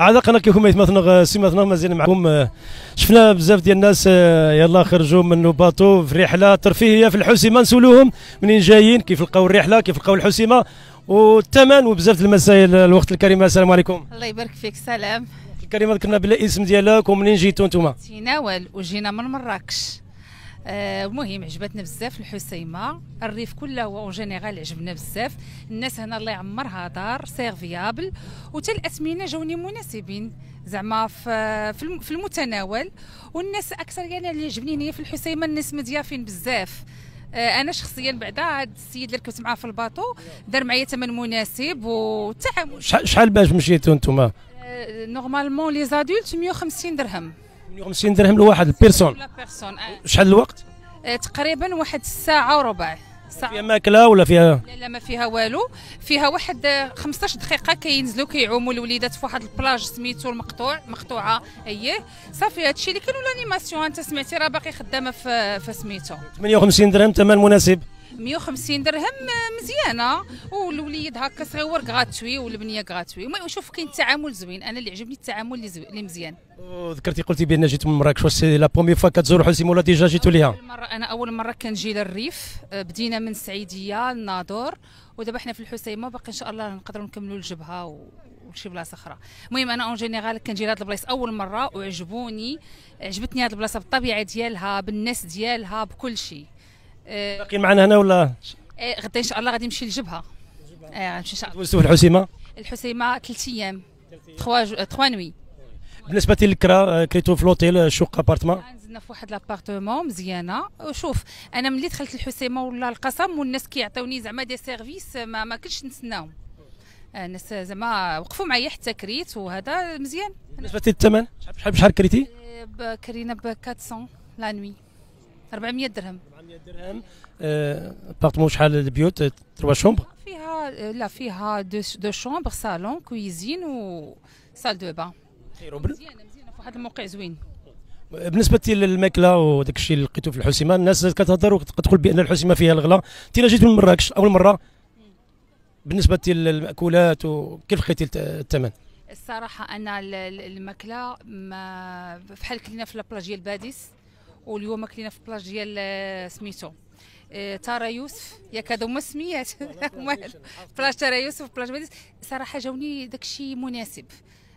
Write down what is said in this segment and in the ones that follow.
عاد قلنا كيكم سي سيما مازال معكم آه، شفنا بزاف ديال الناس آه، يلا خرجوا من باطو في رحله ترفيهيه في الحسيمه نسولوهم منين جايين كيف لقاو الرحله كيف لقاو الحسيمه والثمن وبزاف ديال المسائل آه، الوقت الكريم السلام عليكم الله يبارك فيك سلام الكريمه ذكرنا بالاسم ديالك ومنين جيتو نتوما جينا وجينا من مراكش المهم آه، عجبتنا بزاف الحسيمه الريف كله هو اون جينيرال عجبنا بزاف الناس هنا الله يعمرها دار سيرفيابل وتا الاثمنه جاوني مناسبين زعما في في المتناول والناس اكثر يعني اللي عجبني هي في الحسيمه الناس مضيافين بزاف آه، انا شخصيا بعدا هذا السيد اللي ركبت معاه في الباطو دار معايا ثمن مناسب والتعامل شحال باش مشيتو نتوما نورمالمون لي زادولت 150 درهم 58 درهم لواحد البيرسون آه. شحال الوقت آه، تقريبا واحد الساعه وربع فيها ماكله ولا فيها لا لا ما فيها والو فيها واحد 15 آه، دقيقه كينزلوا كيعوموا الوليدات في واحد البلاج سميتو المقطوع مقطوعه اييه صافي هادشي اللي كاين الأنيماسيون انت سمعتي راه باقي خدامه في سميتو 58 درهم ثمن مناسب 150 درهم مزيانه والوليد هكا صغيور غاتوي والبنيه غاتوي وشوف كاين التعامل زوين انا اللي عجبني التعامل اللي زوين اللي مزيان ذكرتي قلتي بان جيت من مراكش واش لا بومي فوا كتزور حسيم ولا ديجا جيتو ليها اول مره انا اول مره كنجي للريف آه، بدينا من السعيديه الناظور ودابا حنا في الحسيمه باقي ان شاء الله نقدروا نكملوا الجبهه و... وشي بلاصه اخرى المهم انا اون جينيرال كنجي لهاد البلايص اول مره وعجبوني عجبتني هاد البلاصه بالطبيعه ديالها بالناس ديالها بكل شيء آه، باقي معنا هنا ولا آه، غدا ان شاء الله غادي نمشي للجبهه اه نمشي ان شاء الله في الحسيمه الحسيمه ثلاث ايام تخوا تخوا نوي بالنسبه للكرا آه، كريتو في لوتيل شقه ابارتمون نزلنا في واحد لابارتمون مزيانه وشوف انا ملي دخلت الحسيمه ولا القسم والناس كيعطيوني زعما دي سيرفيس ما, ما كنتش نتسناهم الناس زعما وقفوا معايا حتى كريت وهذا مزيان بالنسبه للثمن شحال شحال كريتي كرينا ب 400 لا نوي 400 درهم 400 درهم ابارتمون آه، شحال البيوت آه، تروا شومبر فيها لا فيها دو, شومبر صالون كويزين و سال دو بان خير مزيانه مزيانه في واحد الموقع زوين بالنسبه للماكله وداك الشيء اللي لقيتو في الحسيمه الناس كتهضر وكتقول بان الحسيمه فيها الغلا انت جيت من مراكش اول مره بالنسبه للماكولات وكيف لقيتي الثمن الصراحه انا الماكله ما بحال كلنا في ديال باديس واليوم كلينا في بلاج ديال آه، سميتو آه، تارا يوسف ياك هذا هما السميات بلاج تارا يوسف بلاج بديس صراحه جاوني داكشي مناسب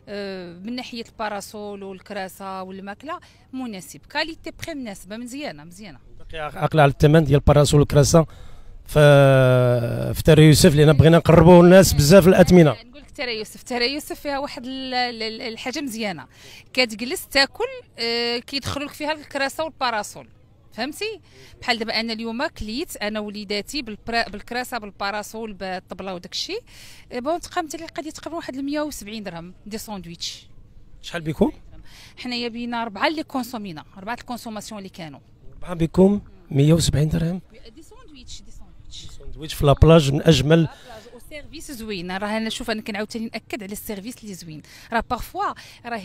آه، من ناحيه الباراسول والكراسه والماكله مناسب كاليتي بخي مناسبه مزيانه مزيانه باقي عاقله على الثمن ديال الباراسول والكراسه في في تارا يوسف لان بغينا نقربوا الناس بزاف الاثمنه يعني ترى يوسف فيها واحد الحاجه مزيانه كتجلس تاكل آه، كيدخلوا لك فيها الكراسه والباراسول فهمتي بحال دابا انا اليوم كليت انا وليداتي بالكراسه بالباراسول بالطبله وداك الشيء آه، بون تقام تلقى قد تقريبا واحد 170 درهم دي ساندويتش شحال بكم حنايا بينا اربعه اللي كونسومينا اربعه الكونسوماسيون اللي كانوا اربعه بكم 170 درهم دي ساندويتش دي ساندويتش ساندويتش في لابلاج من اجمل سيرفيس زوين راه انا شوف انا كنعاود ثاني ناكد على السيرفيس اللي زوين راه بارفوا راه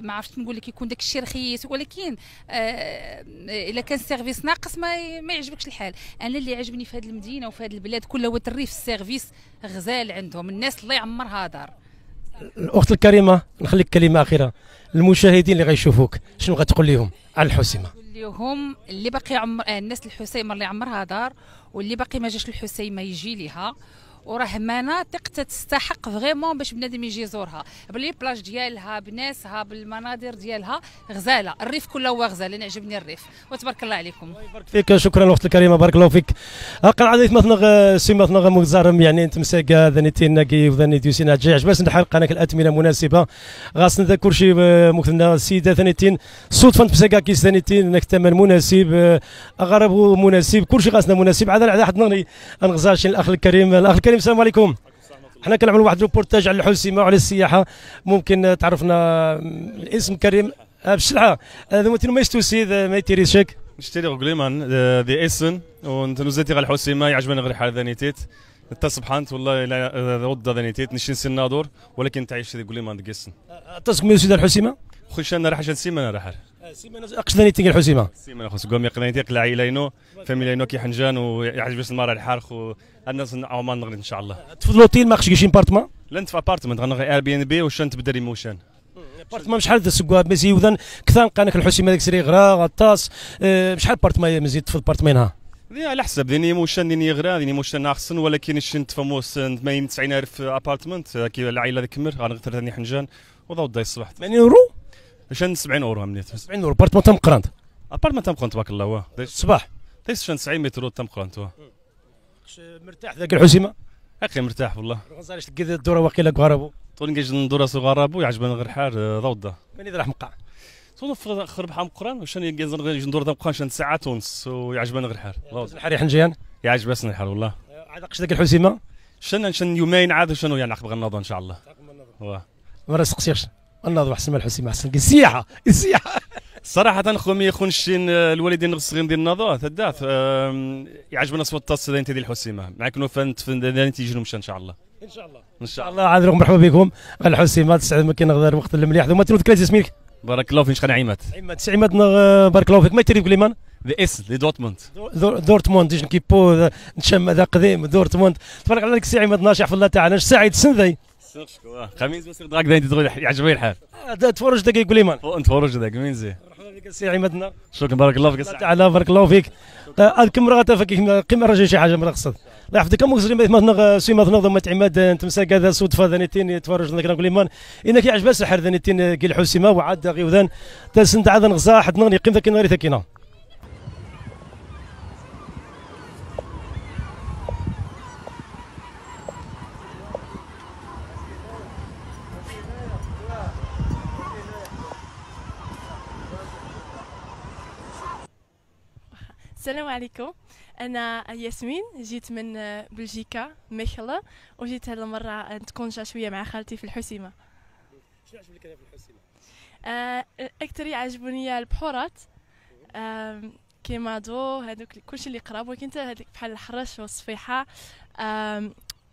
ما عرفتش نقول لك يكون داك الشيء رخيص ولكن آه الا كان السيرفيس ناقص ما, ما يعجبكش الحال انا اللي عجبني في هذه المدينه وفي هذه البلاد كلها هو الريف السيرفيس غزال عندهم الناس الله يعمرها دار الاخت الكريمه نخليك كلمه اخيره المشاهدين اللي غيشوفوك شنو غتقول لهم على الحسيمه لهم اللي باقي عمر آه، الناس الحسيمه اللي عمرها دار واللي باقي ما جاش الحسيمه يجي ليها وراه مناطق تستحق فريمون باش بنادم يجي يزورها بلي بلاج ديالها بناسها بالمناظر ديالها غزاله الريف كله هو غزاله انا عجبني الريف وتبارك الله عليكم الله يبارك فيك شكرا الاخت الكريمه بارك الله فيك اقل عاد مثلا سي مثلا مغزارم يعني انت تمساكا ذاني تيناكي وذاني ديوسينا جاي عجباس الحلقه انا الاثمنه مناسبه غاسن ذا كلشي آه، مثلا السيده ثاني صوت صدفه مساك كي ثاني تين انك الثمن مناسب آه، اغرب مناسب كلشي غاسنا مناسب عاد على حد نغني انغزاشين الاخ الكريم الاخ الكريم الكريم طيب، السلام عليكم حنا كنعملوا واحد البورتاج على الحسيمة وعلى السياحه ممكن تعرفنا الاسم كريم آه، بالشلعه آه، ممكن ما يستوسيد آه، ما يتيريشك نشتري غليمان دي اسن ونزيتي غير الحسيمة يعجبني غير الحال ذانيتيت انت سبحانت والله الا رد ذانيتيت نشين سنادور ولكن تعيش ذي غليمان دي اسن تسمي سيدي الحسيمة خوشانا راح سيمانه راح آه، سيمانه قشداني تيقل حسيمه سيمانه خص قوم يقداني تيقل عيلينو فاميلينو كي حنجان ويعجب اسم المراه الحارخ الناس عمان نغري ان شاء الله آه، تفضلوا تيل ما خشكيش ابارتمون لا ندفع بارتمنت غنغي اير بي ان بي وشان تبدري موشان ابارتمون شحال تسقوا مزي وذن كثر قانك الحسيمه ديك سري غرا غطاس آه، شحال ابارتمون مزي تفضل دي على حسب ديني موشان ديني غرا ديني موشان ناقصن ولكن الشن تفهموس 80 90000 ابارتمنت كي العائله ذيك مر غنغتر ثاني حنجان وضو الصباح 80 يورو شن 70 اورو 70 اورو بارتمون تم قرانت ابارتمون تم قرانت تبارك الله هو الصباح دايس شن 90 متر تم قرانت مرتاح ذاك الحسيمه اخي مرتاح والله غزالش تلقى الدوره واقيلا كهربو طول نجي ندور سوق غرابو يعجبني غير حار ضوضة آه، من راح مقع طول في الاخر حام قران وشان نجي ندور دم قران شان ساعة تونس ويعجبني غير حال الحر يحنجيان يعجبني الحار والله آه، عاد قش ذاك الحسيمه شن شن يومين عاد شنو يعني عقب غنوض ان شاء الله واه ما راسقسيش الناظر حسن مال حسين حسن السياحه السياحه صراحة خومي خنشين الوالدين الصغيرين ديال النظر تداف يعجبنا صوت انت ديال الحسيمة معك نوفنت نتيجة لهم ان شاء الله ان شاء الله ان شاء الله عاد مرحبا بكم الحسيمة تسعد ما كاين غدار وقت المليح ثم تنوت اسمك بارك الله فيك شكون عيمات عيمات عيمات بارك الله فيك ما تريد كليمان ذا اس لدورتموند دورتموند دورتموند كيبو نشم هذا قديم دورتموند تبارك الله عليك سي عيمات ناشح في الله تعالى سعيد سنذي آه، خميس بس دراك داين تدخل يعجبني الحال آه، تفرج داك يقول لي مان نتفرج داك من زين السي عمادنا شكرا بارك الله فيك تعالى بارك الله فيك آه، هذيك المره غاتفك قيم راجع شي حاجه مرة خصك الله يحفظك كم مغزري مثلا سي مثلا ضمة عماد نتمسك هذا سود فاذانيتين تفرج نقول نقول مان انك يعجب السحر ذانيتين كي الحسيمه وعاد غيوذان تسند عاد نغزا حد نغني قيم ذاك ناري ثكينه السلام عليكم انا ياسمين جيت من آه، بلجيكا مخله وجيت هذه المره آه، تكون شويه مع خالتي في الحسيمه شنو عجبك في الحسيمه آه، اكثر يعجبوني البحورات كيما دو هذوك كلشي اللي قراب ولكن هذيك بحال الحرش والصفيحه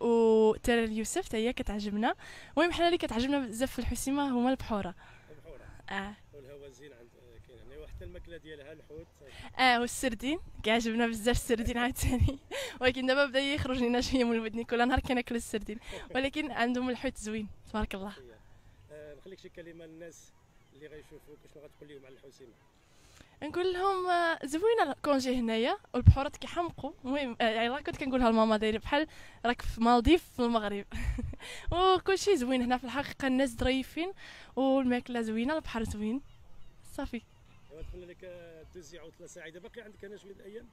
و ترى اليوسف هي كتعجبنا المهم حنا اللي كتعجبنا بزاف في الحسيمه هما البحوره البحوره اه والهواء زين عندك حتى الماكله ديالها الحوت اه والسردين كيعجبنا بزاف السردين عاوتاني ولكن دابا بدا يخرج لنا شويه من الودن كل نهار كناكل السردين ولكن عندهم الحوت زوين تبارك الله آه، نخليك شي كلمه للناس اللي غيشوفوك شنو غتقول لهم على الحوسيمه نقول لهم آه، زوينه الكونجي هنايا والبحورات كيحمقوا المهم آه، يعني كنت كنقولها لماما دايره بحال راك في مالديف في المغرب وكل شيء زوين هنا في الحقيقه الناس ظريفين والماكله زوينه البحر زوين صافي ونتمنى لك دو زيور او باقي عندك هنا شويه الايام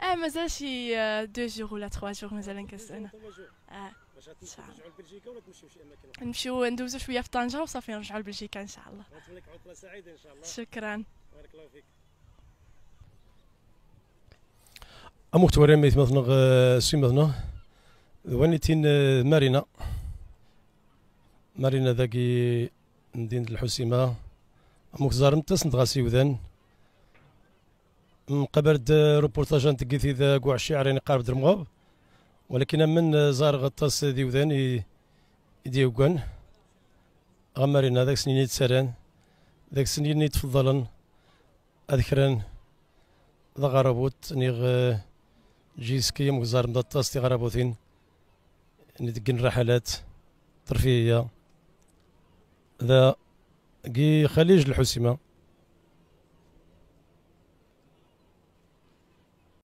اه مازال شي آه، دو جور ولا تخوا جور مازال نكسل اه باش نرجعوا لبلجيكا ولا تمشيو شي اماكن اخرى نمشيو ندوزو شويه في طنجه وصافي نرجعوا لبلجيكا ان شاء الله نتمنى لك عطله سعيده ان شاء الله شكرا بارك الله فيك أمختوري ميت مثلا آه، سي مثلا ونيتين آه، مارينا مارينا ذاكي مدينة الحسيمة زارم تسند غاسي وذان مقبرد روبورتاجان تقيثي ذا كوع الشعر يعني قارب درمغوب ولكن من زار غطاس ذي وذان يديوكان غمرنا ذاك سنين يتسران ذاك سنين يتفضلن أذكرن ذا غربوت نيغ جيسكي مغزار مضطاس تي غربوتين ندقن رحلات ترفيهية ذا كي خليج الحسيمه